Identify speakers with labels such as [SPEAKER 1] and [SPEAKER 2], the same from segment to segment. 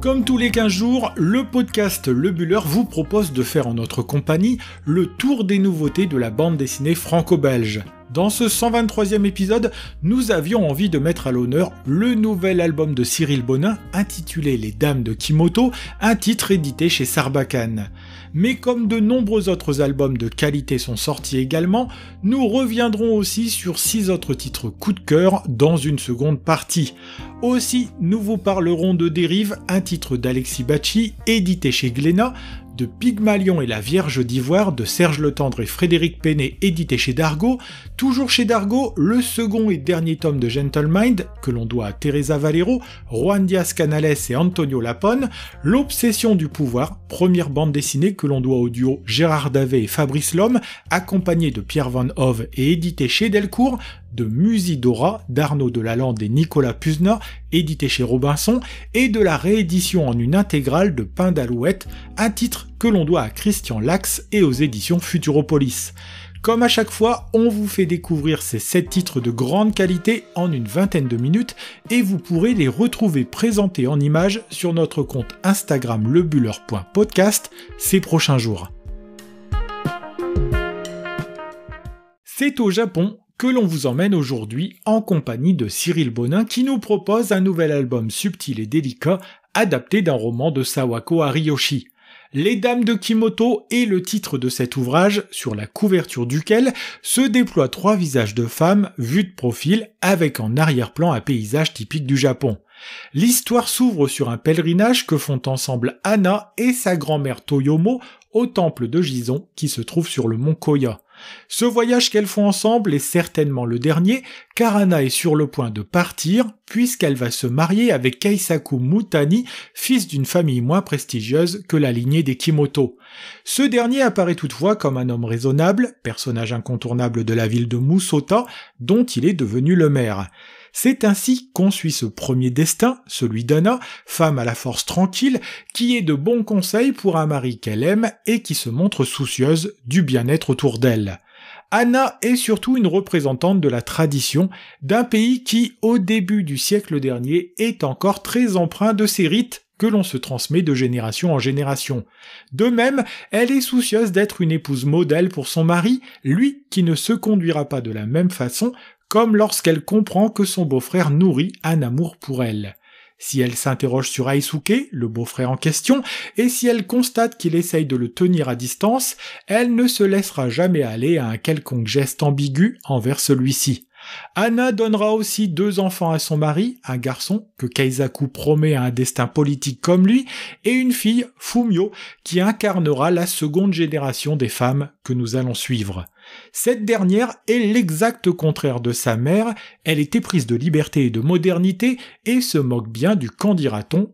[SPEAKER 1] Comme tous les 15 jours, le podcast Le Buller vous propose de faire en notre compagnie le tour des nouveautés de la bande dessinée franco-belge. Dans ce 123e épisode, nous avions envie de mettre à l'honneur le nouvel album de Cyril Bonin intitulé Les Dames de Kimoto, un titre édité chez Sarbacane. Mais comme de nombreux autres albums de qualité sont sortis également, nous reviendrons aussi sur six autres titres coup de cœur dans une seconde partie. Aussi, nous vous parlerons de Dérive, un titre d'Alexis Bacci édité chez Glénat, de Pygmalion et la Vierge d'Ivoire de Serge Le Tendre et Frédéric Penet édité chez Dargo. toujours chez Dargo, le second et dernier tome de Gentlemind, que l'on doit à Teresa Valero, Juan Diaz Canales et Antonio Lapone, L'Obsession du pouvoir, première bande dessinée que l'on doit au duo Gérard Davet et Fabrice Lhomme, accompagné de Pierre Van Hove et édité chez Delcourt, de Musidora d'Arnaud Delalande et Nicolas Puzner, édité chez Robinson, et de la réédition en une intégrale de Pain d'Alouette, un titre que l'on doit à Christian Lax et aux éditions Futuropolis. Comme à chaque fois, on vous fait découvrir ces 7 titres de grande qualité en une vingtaine de minutes et vous pourrez les retrouver présentés en images sur notre compte Instagram lebuller.podcast ces prochains jours. C'est au Japon que l'on vous emmène aujourd'hui en compagnie de Cyril Bonin qui nous propose un nouvel album subtil et délicat adapté d'un roman de Sawako Ariyoshi. Les Dames de Kimoto est le titre de cet ouvrage, sur la couverture duquel se déploient trois visages de femmes vues de profil avec en arrière-plan un paysage typique du Japon. L'histoire s'ouvre sur un pèlerinage que font ensemble Anna et sa grand-mère Toyomo au temple de Gison qui se trouve sur le mont Koya. Ce voyage qu'elles font ensemble est certainement le dernier, car Anna est sur le point de partir, puisqu'elle va se marier avec Keisaku Mutani, fils d'une famille moins prestigieuse que la lignée des Kimoto. Ce dernier apparaît toutefois comme un homme raisonnable, personnage incontournable de la ville de Musota, dont il est devenu le maire. C'est ainsi qu'on suit ce premier destin, celui d'Anna, femme à la force tranquille, qui est de bons conseils pour un mari qu'elle aime et qui se montre soucieuse du bien-être autour d'elle. Anna est surtout une représentante de la tradition d'un pays qui, au début du siècle dernier, est encore très empreint de ses rites que l'on se transmet de génération en génération. De même, elle est soucieuse d'être une épouse modèle pour son mari, lui qui ne se conduira pas de la même façon comme lorsqu'elle comprend que son beau-frère nourrit un amour pour elle. Si elle s'interroge sur Aisuke, le beau-frère en question, et si elle constate qu'il essaye de le tenir à distance, elle ne se laissera jamais aller à un quelconque geste ambigu envers celui-ci. Anna donnera aussi deux enfants à son mari, un garçon que Kaizaku promet à un destin politique comme lui, et une fille, Fumio, qui incarnera la seconde génération des femmes que nous allons suivre. Cette dernière est l'exact contraire de sa mère, elle est éprise de liberté et de modernité et se moque bien du »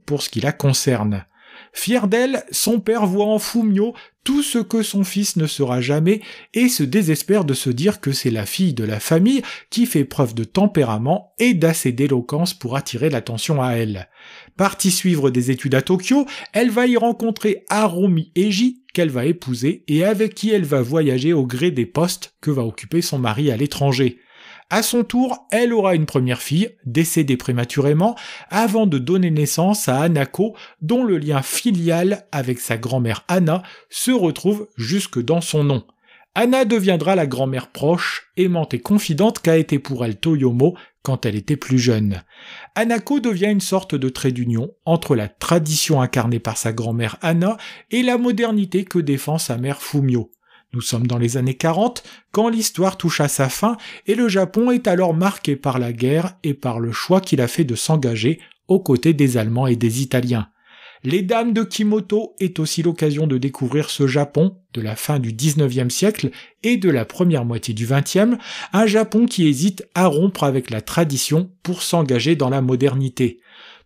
[SPEAKER 1] pour ce qui la concerne. Fier d'elle, son père voit en Fumio tout ce que son fils ne sera jamais et se désespère de se dire que c'est la fille de la famille qui fait preuve de tempérament et d'assez d'éloquence pour attirer l'attention à elle. Partie suivre des études à Tokyo, elle va y rencontrer Harumi Eiji qu'elle va épouser et avec qui elle va voyager au gré des postes que va occuper son mari à l'étranger. À son tour, elle aura une première fille, décédée prématurément, avant de donner naissance à Anako, dont le lien filial avec sa grand-mère Anna se retrouve jusque dans son nom. Anna deviendra la grand-mère proche, aimante et confidente qu'a été pour elle Toyomo quand elle était plus jeune. Anako devient une sorte de trait d'union entre la tradition incarnée par sa grand-mère Anna et la modernité que défend sa mère Fumio. Nous sommes dans les années 40, quand l'histoire touche à sa fin, et le Japon est alors marqué par la guerre et par le choix qu'il a fait de s'engager aux côtés des Allemands et des Italiens. Les Dames de Kimoto est aussi l'occasion de découvrir ce Japon de la fin du 19e siècle et de la première moitié du 20e, un Japon qui hésite à rompre avec la tradition pour s'engager dans la modernité.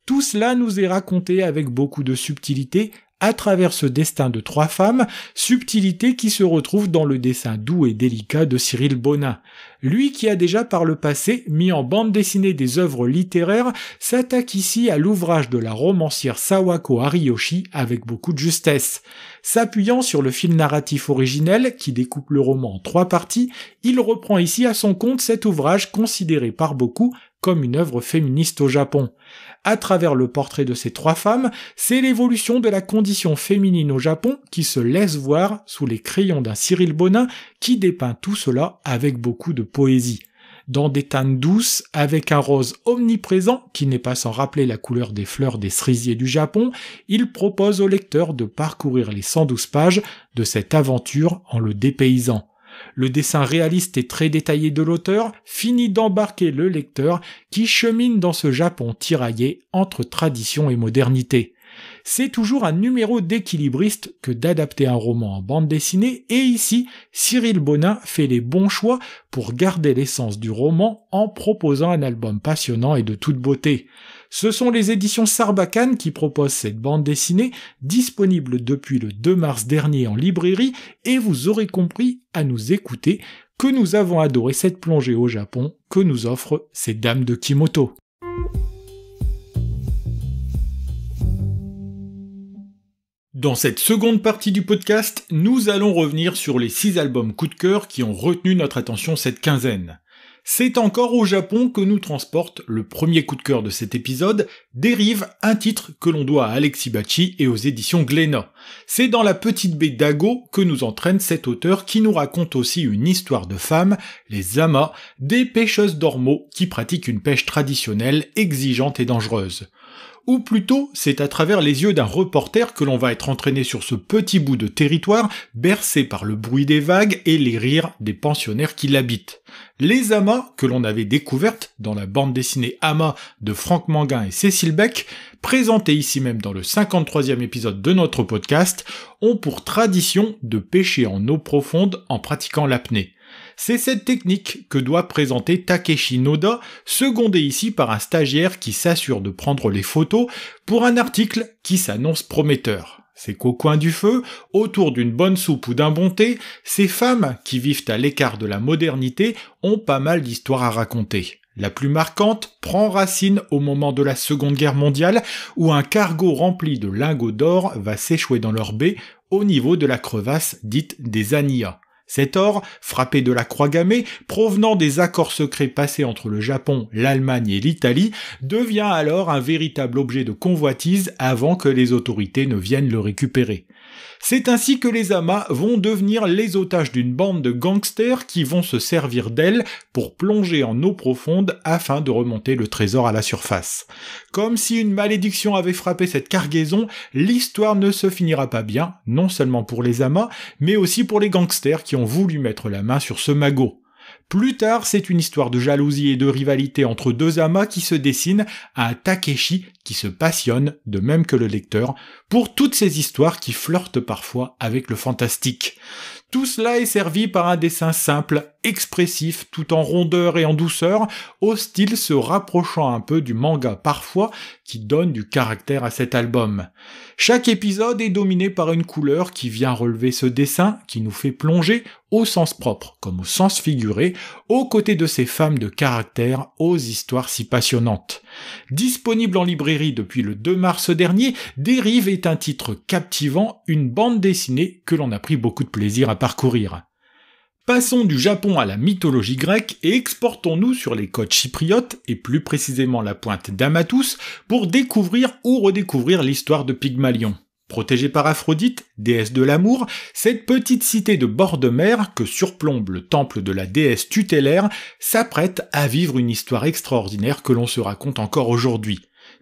[SPEAKER 1] Tout cela nous est raconté avec beaucoup de subtilité, à travers ce destin de trois femmes, subtilité qui se retrouve dans le dessin doux et délicat de Cyril Bonin. Lui qui a déjà par le passé mis en bande dessinée des œuvres littéraires s'attaque ici à l'ouvrage de la romancière Sawako Ariyoshi avec beaucoup de justesse. S'appuyant sur le film narratif originel qui découpe le roman en trois parties, il reprend ici à son compte cet ouvrage considéré par beaucoup comme une œuvre féministe au Japon. À travers le portrait de ces trois femmes, c'est l'évolution de la condition féminine au Japon qui se laisse voir sous les crayons d'un Cyril Bonin qui dépeint tout cela avec beaucoup de poésie. Dans des teintes douces, avec un rose omniprésent qui n'est pas sans rappeler la couleur des fleurs des cerisiers du Japon, il propose au lecteur de parcourir les 112 pages de cette aventure en le dépaysant. Le dessin réaliste et très détaillé de l'auteur finit d'embarquer le lecteur qui chemine dans ce Japon tiraillé entre tradition et modernité. C'est toujours un numéro d'équilibriste que d'adapter un roman en bande dessinée, et ici, Cyril Bonin fait les bons choix pour garder l'essence du roman en proposant un album passionnant et de toute beauté. Ce sont les éditions Sarbacane qui proposent cette bande dessinée, disponible depuis le 2 mars dernier en librairie, et vous aurez compris, à nous écouter, que nous avons adoré cette plongée au Japon que nous offrent ces dames de Kimoto. Dans cette seconde partie du podcast, nous allons revenir sur les six albums coup de cœur qui ont retenu notre attention cette quinzaine. C'est encore au Japon que nous transporte le premier coup de cœur de cet épisode, Dérive, un titre que l'on doit à Alexis Bachi et aux éditions Glénat. C'est dans la petite baie d'Ago que nous entraîne cet auteur qui nous raconte aussi une histoire de femmes, les amas, des pêcheuses d'ormeaux qui pratiquent une pêche traditionnelle, exigeante et dangereuse ou plutôt c'est à travers les yeux d'un reporter que l'on va être entraîné sur ce petit bout de territoire, bercé par le bruit des vagues et les rires des pensionnaires qui l'habitent. Les amas, que l'on avait découvertes dans la bande dessinée Ama de Franck Manguin et Cécile Beck, présentées ici même dans le 53e épisode de notre podcast, ont pour tradition de pêcher en eau profonde en pratiquant l'apnée. C'est cette technique que doit présenter Takeshi Noda, secondé ici par un stagiaire qui s'assure de prendre les photos pour un article qui s'annonce prometteur. C'est qu'au coin du feu, autour d'une bonne soupe ou d'un bon thé, ces femmes, qui vivent à l'écart de la modernité, ont pas mal d'histoires à raconter. La plus marquante prend racine au moment de la Seconde Guerre mondiale, où un cargo rempli de lingots d'or va s'échouer dans leur baie, au niveau de la crevasse dite des Ania. Cet or, frappé de la croix gammée, provenant des accords secrets passés entre le Japon, l'Allemagne et l'Italie, devient alors un véritable objet de convoitise avant que les autorités ne viennent le récupérer. C'est ainsi que les Amas vont devenir les otages d'une bande de gangsters qui vont se servir d'elles pour plonger en eau profonde afin de remonter le trésor à la surface. Comme si une malédiction avait frappé cette cargaison, l'histoire ne se finira pas bien, non seulement pour les Amas, mais aussi pour les gangsters qui ont voulu mettre la main sur ce magot. Plus tard, c'est une histoire de jalousie et de rivalité entre deux amas qui se dessine à Takeshi qui se passionne, de même que le lecteur, pour toutes ces histoires qui flirtent parfois avec le fantastique. Tout cela est servi par un dessin simple, expressif, tout en rondeur et en douceur, au style se rapprochant un peu du manga parfois, qui donne du caractère à cet album. Chaque épisode est dominé par une couleur qui vient relever ce dessin, qui nous fait plonger, au sens propre comme au sens figuré, aux côtés de ces femmes de caractère aux histoires si passionnantes. Disponible en librairie depuis le 2 mars dernier, Dérive est un titre captivant, une bande dessinée que l'on a pris beaucoup de plaisir à parcourir. Passons du Japon à la mythologie grecque et exportons-nous sur les côtes chypriotes et plus précisément la pointe d'Amatus pour découvrir ou redécouvrir l'histoire de Pygmalion. Protégée par Aphrodite, déesse de l'amour, cette petite cité de bord de mer que surplombe le temple de la déesse tutélaire s'apprête à vivre une histoire extraordinaire que l'on se raconte encore aujourd'hui.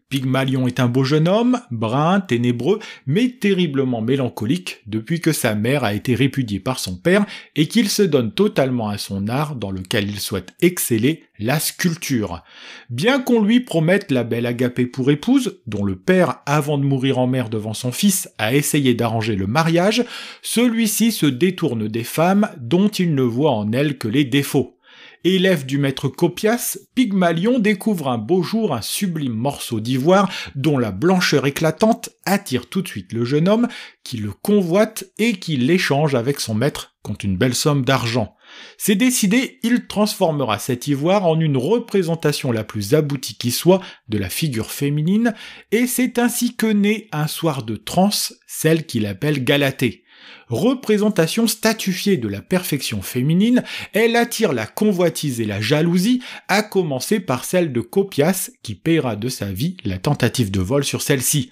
[SPEAKER 1] Pygmalion est un beau jeune homme, brun, ténébreux, mais terriblement mélancolique depuis que sa mère a été répudiée par son père et qu'il se donne totalement à son art dans lequel il souhaite exceller, la sculpture. Bien qu'on lui promette la belle agapée pour épouse, dont le père, avant de mourir en mer devant son fils, a essayé d'arranger le mariage, celui-ci se détourne des femmes dont il ne voit en elles que les défauts. Élève du maître Copias, Pygmalion découvre un beau jour un sublime morceau d'ivoire dont la blancheur éclatante attire tout de suite le jeune homme qui le convoite et qui l'échange avec son maître contre une belle somme d'argent. C'est décidé, il transformera cet ivoire en une représentation la plus aboutie qui soit de la figure féminine, et c'est ainsi que naît un soir de transe, celle qu'il appelle Galatée. Représentation statufiée de la perfection féminine, elle attire la convoitise et la jalousie, à commencer par celle de Copias, qui paiera de sa vie la tentative de vol sur celle-ci.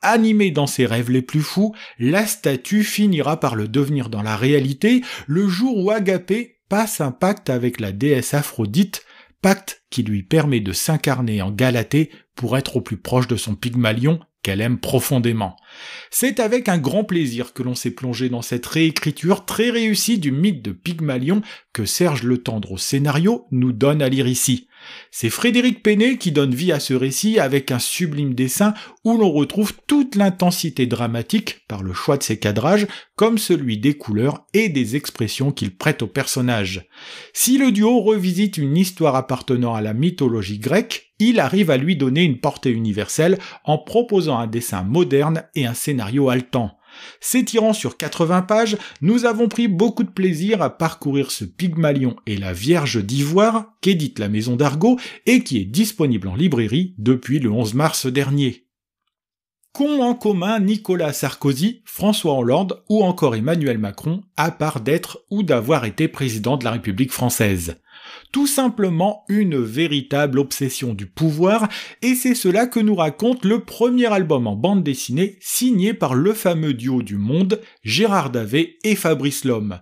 [SPEAKER 1] Animée dans ses rêves les plus fous, la statue finira par le devenir dans la réalité le jour où Agapé passe un pacte avec la déesse Aphrodite, pacte qui lui permet de s'incarner en Galatée pour être au plus proche de son Pygmalion qu'elle aime profondément. C'est avec un grand plaisir que l'on s'est plongé dans cette réécriture très réussie du mythe de Pygmalion que Serge Le Tendre au scénario nous donne à lire ici. C'est Frédéric Penet qui donne vie à ce récit avec un sublime dessin où l'on retrouve toute l'intensité dramatique par le choix de ses cadrages, comme celui des couleurs et des expressions qu'il prête aux personnages. Si le duo revisite une histoire appartenant à la mythologie grecque, il arrive à lui donner une portée universelle en proposant un dessin moderne et un scénario haletant. S'étirant sur 80 pages, nous avons pris beaucoup de plaisir à parcourir ce Pygmalion et la Vierge d'Ivoire qu'édite la maison d'Argot et qui est disponible en librairie depuis le 11 mars dernier. Qu'ont en commun Nicolas Sarkozy, François Hollande ou encore Emmanuel Macron, à part d'être ou d'avoir été président de la République française tout simplement une véritable obsession du pouvoir, et c'est cela que nous raconte le premier album en bande dessinée signé par le fameux duo du monde, Gérard Davé et Fabrice Lhomme.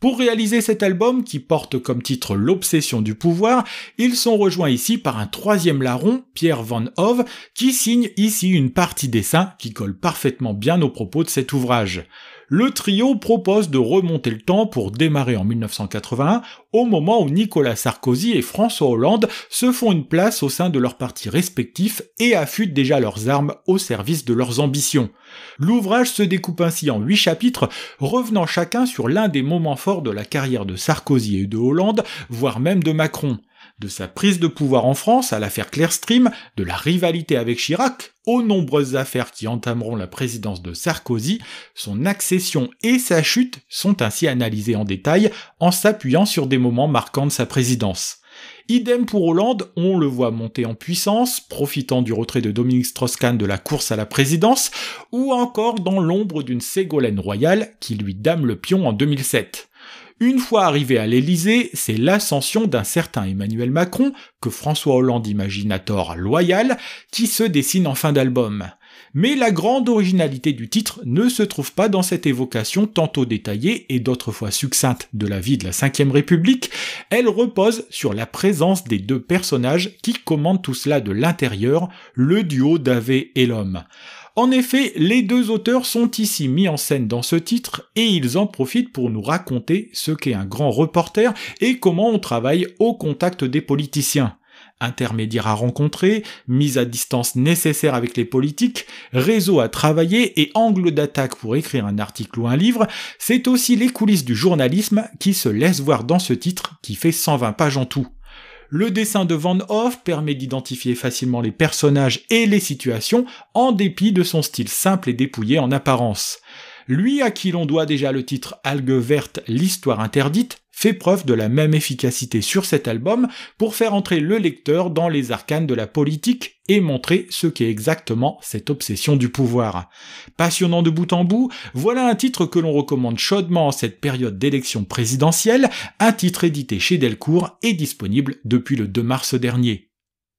[SPEAKER 1] Pour réaliser cet album, qui porte comme titre L'obsession du pouvoir, ils sont rejoints ici par un troisième larron, Pierre Van Hove, qui signe ici une partie dessin qui colle parfaitement bien aux propos de cet ouvrage le trio propose de remonter le temps pour démarrer en 1981, au moment où Nicolas Sarkozy et François Hollande se font une place au sein de leurs partis respectifs et affûtent déjà leurs armes au service de leurs ambitions. L'ouvrage se découpe ainsi en huit chapitres, revenant chacun sur l'un des moments forts de la carrière de Sarkozy et de Hollande, voire même de Macron de sa prise de pouvoir en France à l'affaire Clearstream, de la rivalité avec Chirac, aux nombreuses affaires qui entameront la présidence de Sarkozy, son accession et sa chute sont ainsi analysées en détail en s'appuyant sur des moments marquants de sa présidence. Idem pour Hollande, on le voit monter en puissance, profitant du retrait de Dominique Strauss-Kahn de la course à la présidence, ou encore dans l'ombre d'une Ségolène royale qui lui dame le pion en 2007. Une fois arrivé à l'Élysée, c'est l'ascension d'un certain Emmanuel Macron, que François Hollande imagine à tort loyal, qui se dessine en fin d'album. Mais la grande originalité du titre ne se trouve pas dans cette évocation tantôt détaillée et d'autres fois succincte de la vie de la Ve République, elle repose sur la présence des deux personnages qui commandent tout cela de l'intérieur, le duo d'Ave et l'homme. En effet, les deux auteurs sont ici mis en scène dans ce titre et ils en profitent pour nous raconter ce qu'est un grand reporter et comment on travaille au contact des politiciens Intermédiaire à rencontrer, mise à distance nécessaire avec les politiques, réseau à travailler et angle d'attaque pour écrire un article ou un livre, c'est aussi les coulisses du journalisme qui se laissent voir dans ce titre qui fait 120 pages en tout. Le dessin de Van Hoff permet d'identifier facilement les personnages et les situations en dépit de son style simple et dépouillé en apparence. Lui à qui l'on doit déjà le titre Algue verte, l'histoire interdite, fait preuve de la même efficacité sur cet album pour faire entrer le lecteur dans les arcanes de la politique et montrer ce qu'est exactement cette obsession du pouvoir. Passionnant de bout en bout, voilà un titre que l'on recommande chaudement en cette période d'élection présidentielle, un titre édité chez Delcourt et disponible depuis le 2 mars dernier.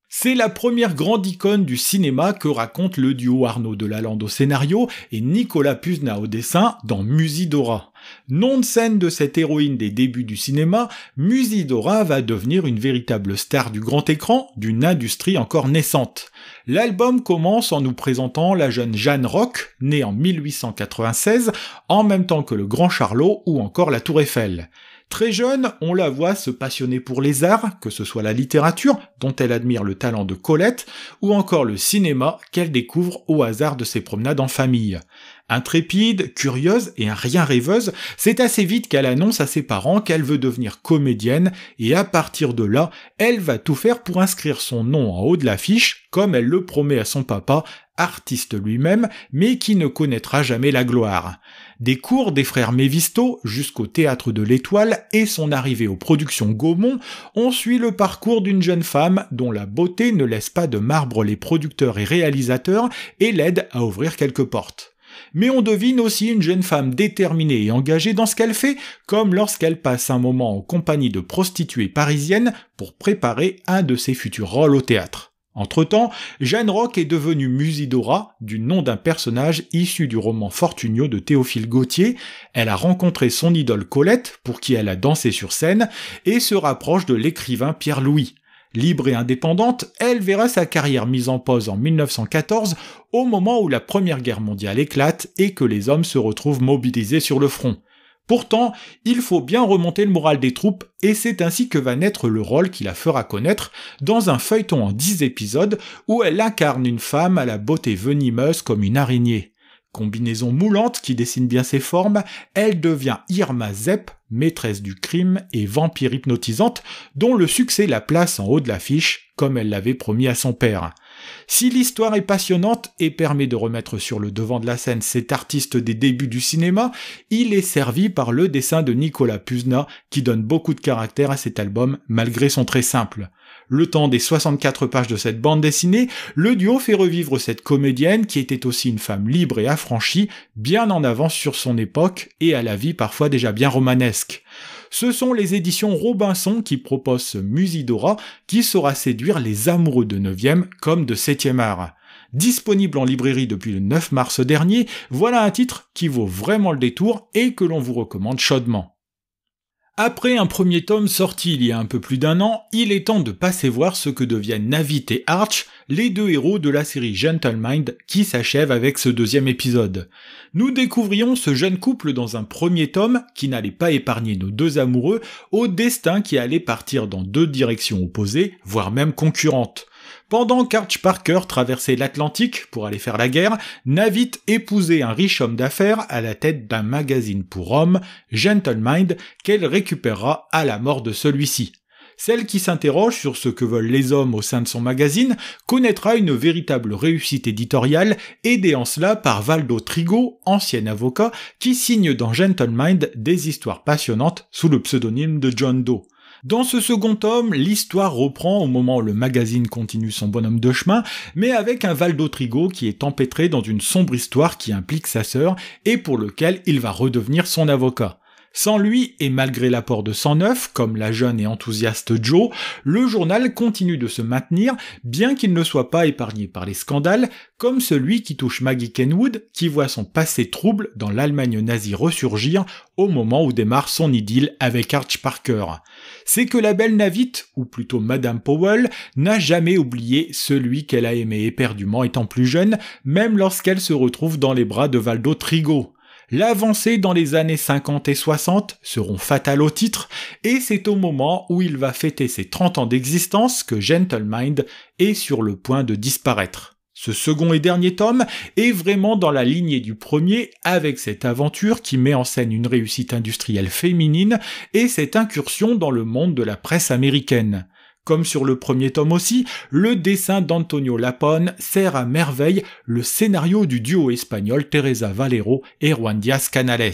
[SPEAKER 1] C'est la première grande icône du cinéma que raconte le duo Arnaud de Lalande au scénario et Nicolas Puzna au dessin dans Musidora. Nom de scène de cette héroïne des débuts du cinéma, Musidora va devenir une véritable star du grand écran, d'une industrie encore naissante. L'album commence en nous présentant la jeune Jeanne Rock, née en 1896, en même temps que le Grand Charlot ou encore la Tour Eiffel. Très jeune, on la voit se passionner pour les arts, que ce soit la littérature, dont elle admire le talent de Colette, ou encore le cinéma qu'elle découvre au hasard de ses promenades en famille. Intrépide, curieuse et un rien rêveuse, c'est assez vite qu'elle annonce à ses parents qu'elle veut devenir comédienne et à partir de là, elle va tout faire pour inscrire son nom en haut de l'affiche, comme elle le promet à son papa artiste lui-même, mais qui ne connaîtra jamais la gloire. Des cours des frères Mévisto jusqu'au théâtre de l'Étoile et son arrivée aux productions Gaumont, on suit le parcours d'une jeune femme dont la beauté ne laisse pas de marbre les producteurs et réalisateurs et l'aide à ouvrir quelques portes mais on devine aussi une jeune femme déterminée et engagée dans ce qu'elle fait, comme lorsqu'elle passe un moment en compagnie de prostituées parisiennes pour préparer un de ses futurs rôles au théâtre. Entre-temps, Jeanne Rock est devenue Musidora, du nom d'un personnage issu du roman Fortunio de Théophile Gautier. Elle a rencontré son idole Colette, pour qui elle a dansé sur scène, et se rapproche de l'écrivain Pierre Louis. Libre et indépendante, elle verra sa carrière mise en pause en 1914, au moment où la Première Guerre mondiale éclate et que les hommes se retrouvent mobilisés sur le front. Pourtant, il faut bien remonter le moral des troupes, et c'est ainsi que va naître le rôle qui la fera connaître dans un feuilleton en 10 épisodes où elle incarne une femme à la beauté venimeuse comme une araignée. Combinaison moulante qui dessine bien ses formes, elle devient Irma Zepp, maîtresse du crime et vampire hypnotisante, dont le succès la place en haut de l'affiche, comme elle l'avait promis à son père. Si l'histoire est passionnante et permet de remettre sur le devant de la scène cet artiste des débuts du cinéma, il est servi par le dessin de Nicolas Puzna qui donne beaucoup de caractère à cet album malgré son très simple. Le temps des 64 pages de cette bande dessinée, le duo fait revivre cette comédienne qui était aussi une femme libre et affranchie, bien en avance sur son époque et à la vie parfois déjà bien romanesque ce sont les éditions Robinson qui proposent ce Musidora qui saura séduire les amoureux de 9e comme de 7e art. Disponible en librairie depuis le 9 mars dernier, voilà un titre qui vaut vraiment le détour et que l'on vous recommande chaudement. Après un premier tome sorti il y a un peu plus d'un an, il est temps de passer voir ce que deviennent Navit et Arch, les deux héros de la série Mind, qui s'achève avec ce deuxième épisode. Nous découvrions ce jeune couple dans un premier tome qui n'allait pas épargner nos deux amoureux au destin qui allait partir dans deux directions opposées, voire même concurrentes. Pendant qu'Arch Parker traversait l'Atlantique pour aller faire la guerre, Navit épousait un riche homme d'affaires à la tête d'un magazine pour hommes, Mind, qu'elle récupérera à la mort de celui-ci. Celle qui s'interroge sur ce que veulent les hommes au sein de son magazine connaîtra une véritable réussite éditoriale, aidée en cela par Valdo Trigo, ancien avocat, qui signe dans Gentle Mind des histoires passionnantes sous le pseudonyme de John Doe. Dans ce second tome, l'histoire reprend au moment où le magazine continue son bonhomme de chemin, mais avec un Valdo Trigo qui est empêtré dans une sombre histoire qui implique sa sœur et pour lequel il va redevenir son avocat. Sans lui, et malgré l'apport de 109, comme la jeune et enthousiaste Joe, le journal continue de se maintenir, bien qu'il ne soit pas épargné par les scandales, comme celui qui touche Maggie Kenwood, qui voit son passé trouble dans l'Allemagne nazie ressurgir au moment où démarre son idylle avec Arch Parker c'est que la belle Navite, ou plutôt Madame Powell, n'a jamais oublié celui qu'elle a aimé éperdument étant plus jeune, même lorsqu'elle se retrouve dans les bras de Valdo Trigo. L'avancée dans les années 50 et 60 seront fatales au titre, et c'est au moment où il va fêter ses 30 ans d'existence que Gentlemind est sur le point de disparaître. Ce second et dernier tome est vraiment dans la lignée du premier avec cette aventure qui met en scène une réussite industrielle féminine et cette incursion dans le monde de la presse américaine. Comme sur le premier tome aussi, le dessin d'Antonio Lapone sert à merveille le scénario du duo espagnol Teresa Valero et Juan Díaz Canales.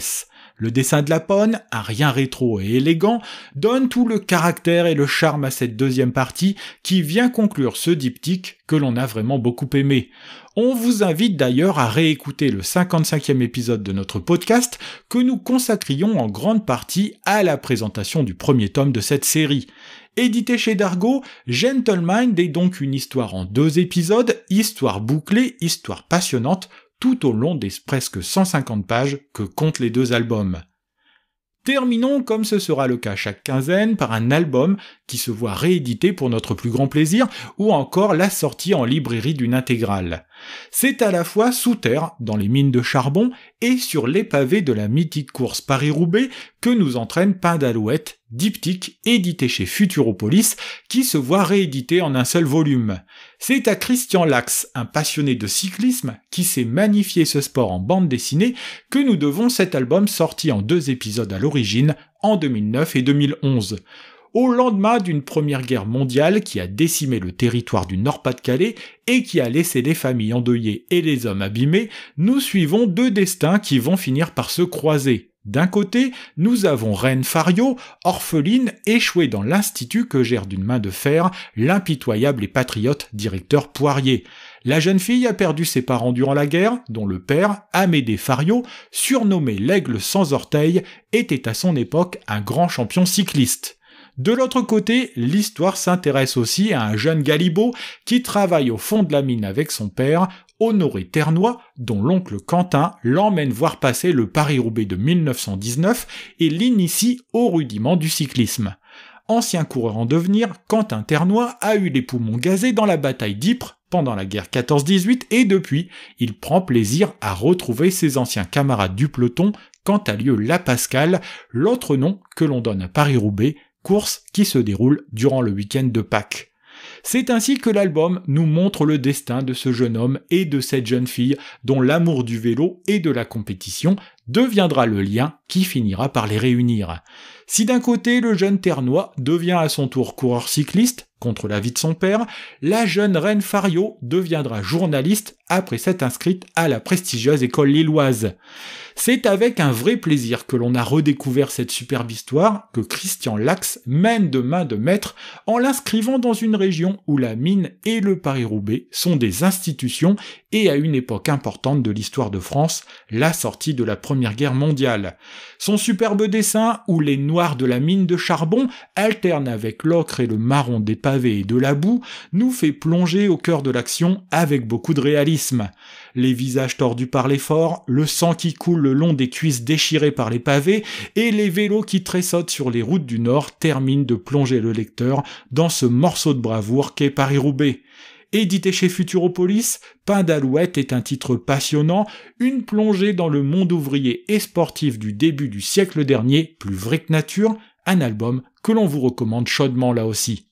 [SPEAKER 1] Le dessin de la Pone, à rien rétro et élégant, donne tout le caractère et le charme à cette deuxième partie qui vient conclure ce diptyque que l'on a vraiment beaucoup aimé. On vous invite d'ailleurs à réécouter le 55e épisode de notre podcast que nous consacrions en grande partie à la présentation du premier tome de cette série. Édité chez Dargo, Gentleman est donc une histoire en deux épisodes, histoire bouclée, histoire passionnante, tout au long des presque 150 pages que comptent les deux albums. Terminons, comme ce sera le cas chaque quinzaine, par un album qui se voit réédité pour notre plus grand plaisir, ou encore la sortie en librairie d'une intégrale. C'est à la fois sous terre, dans les mines de charbon, et sur les pavés de la mythique course Paris-Roubaix que nous entraîne Pain d'Alouette, diptyque édité chez Futuropolis, qui se voit réédité en un seul volume. C'est à Christian Lax, un passionné de cyclisme, qui sait magnifié ce sport en bande dessinée, que nous devons cet album sorti en deux épisodes à l'origine, en 2009 et 2011 au lendemain d'une première guerre mondiale qui a décimé le territoire du Nord-Pas-de-Calais et qui a laissé les familles endeuillées et les hommes abîmés, nous suivons deux destins qui vont finir par se croiser. D'un côté, nous avons Reine Fario, orpheline échouée dans l'institut que gère d'une main de fer l'impitoyable et patriote directeur Poirier. La jeune fille a perdu ses parents durant la guerre, dont le père, Amédée Fario, surnommé l'aigle sans orteil, était à son époque un grand champion cycliste. De l'autre côté, l'histoire s'intéresse aussi à un jeune Galibot qui travaille au fond de la mine avec son père, Honoré Ternois, dont l'oncle Quentin l'emmène voir passer le Paris-Roubaix de 1919 et l'initie au rudiment du cyclisme. Ancien coureur en devenir, Quentin Ternois a eu les poumons gazés dans la bataille d'Ypres pendant la guerre 14-18 et depuis, il prend plaisir à retrouver ses anciens camarades du peloton quand a lieu la Pascale, l'autre nom que l'on donne à Paris-Roubaix qui se déroule durant le week-end de Pâques. C'est ainsi que l'album nous montre le destin de ce jeune homme et de cette jeune fille dont l'amour du vélo et de la compétition deviendra le lien qui finira par les réunir. Si d'un côté le jeune Ternois devient à son tour coureur cycliste, contre l'avis de son père, la jeune reine Fario deviendra journaliste après s'être inscrite à la prestigieuse école lilloise. C'est avec un vrai plaisir que l'on a redécouvert cette superbe histoire que Christian Lax mène de main de maître en l'inscrivant dans une région où la mine et le Paris-Roubaix sont des institutions et à une époque importante de l'histoire de France, la sortie de la Première Guerre mondiale. Son superbe dessin, où les noirs de la mine de charbon alternent avec l'ocre et le marron des pavés et de la boue, nous fait plonger au cœur de l'action avec beaucoup de réalisme. Les visages tordus par l'effort, le sang qui coule le long des cuisses déchirées par les pavés, et les vélos qui tressautent sur les routes du Nord terminent de plonger le lecteur dans ce morceau de bravoure qu'est Paris-Roubaix édité chez Futuropolis, Pain d'alouette est un titre passionnant, une plongée dans le monde ouvrier et sportif du début du siècle dernier, plus vrai que nature, un album que l'on vous recommande chaudement là aussi.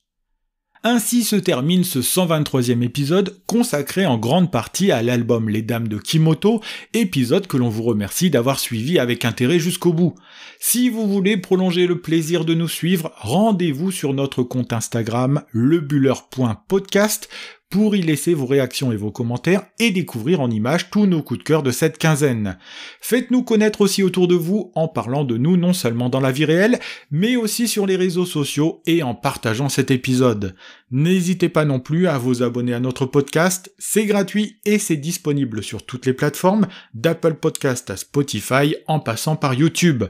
[SPEAKER 1] Ainsi se termine ce 123e épisode consacré en grande partie à l'album Les Dames de Kimoto, épisode que l'on vous remercie d'avoir suivi avec intérêt jusqu'au bout. Si vous voulez prolonger le plaisir de nous suivre, rendez-vous sur notre compte Instagram lebuller.podcast pour y laisser vos réactions et vos commentaires et découvrir en images tous nos coups de cœur de cette quinzaine. Faites-nous connaître aussi autour de vous en parlant de nous non seulement dans la vie réelle, mais aussi sur les réseaux sociaux et en partageant cet épisode. N'hésitez pas non plus à vous abonner à notre podcast, c'est gratuit et c'est disponible sur toutes les plateformes, d'Apple Podcast à Spotify en passant par YouTube.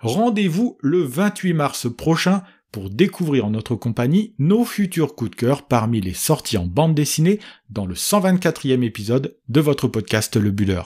[SPEAKER 1] Rendez-vous le 28 mars prochain pour découvrir en notre compagnie nos futurs coups de cœur parmi les sorties en bande dessinée dans le 124e épisode de votre podcast Le Buller.